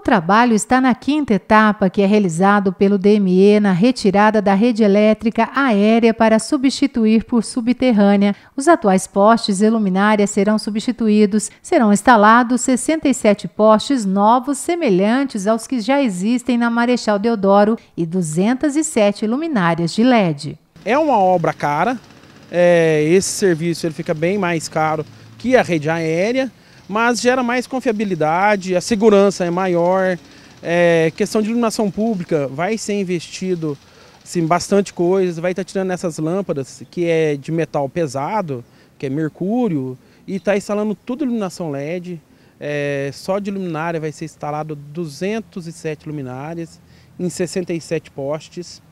O trabalho está na quinta etapa, que é realizado pelo DME na retirada da rede elétrica aérea para substituir por subterrânea. Os atuais postes e luminárias serão substituídos. Serão instalados 67 postes novos, semelhantes aos que já existem na Marechal Deodoro, e 207 luminárias de LED. É uma obra cara, é, esse serviço ele fica bem mais caro que a rede aérea mas gera mais confiabilidade, a segurança é maior, é, questão de iluminação pública, vai ser investido assim, bastante coisa, vai estar tá tirando essas lâmpadas que é de metal pesado, que é mercúrio, e está instalando tudo iluminação LED, é, só de luminária vai ser instalado 207 luminárias em 67 postes.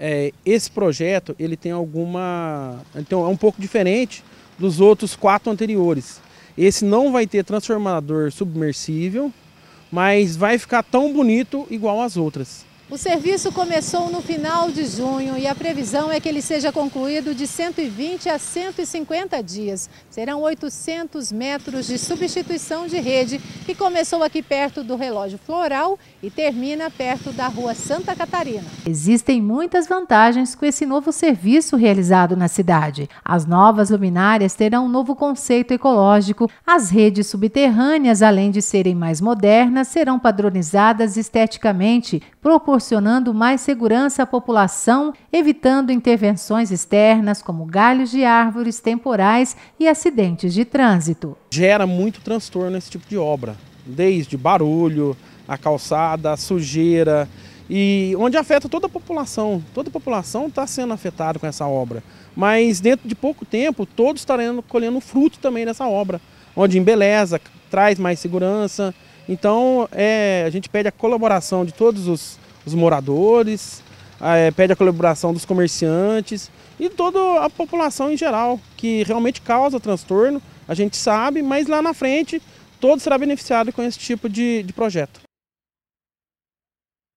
É, esse projeto ele tem alguma, então é um pouco diferente dos outros quatro anteriores, esse não vai ter transformador submersível, mas vai ficar tão bonito igual as outras. O serviço começou no final de junho e a previsão é que ele seja concluído de 120 a 150 dias. Serão 800 metros de substituição de rede que começou aqui perto do relógio floral e termina perto da rua Santa Catarina. Existem muitas vantagens com esse novo serviço realizado na cidade. As novas luminárias terão um novo conceito ecológico. As redes subterrâneas, além de serem mais modernas, serão padronizadas esteticamente, proporcionando proporcionando mais segurança à população, evitando intervenções externas como galhos de árvores temporais e acidentes de trânsito. Gera muito transtorno esse tipo de obra, desde barulho, a calçada, a sujeira, e onde afeta toda a população. Toda a população está sendo afetada com essa obra. Mas dentro de pouco tempo, todos estarão colhendo fruto também dessa obra, onde embeleza, traz mais segurança. Então, é, a gente pede a colaboração de todos os os moradores, é, pede a colaboração dos comerciantes e toda a população em geral, que realmente causa transtorno, a gente sabe, mas lá na frente todo será beneficiado com esse tipo de, de projeto.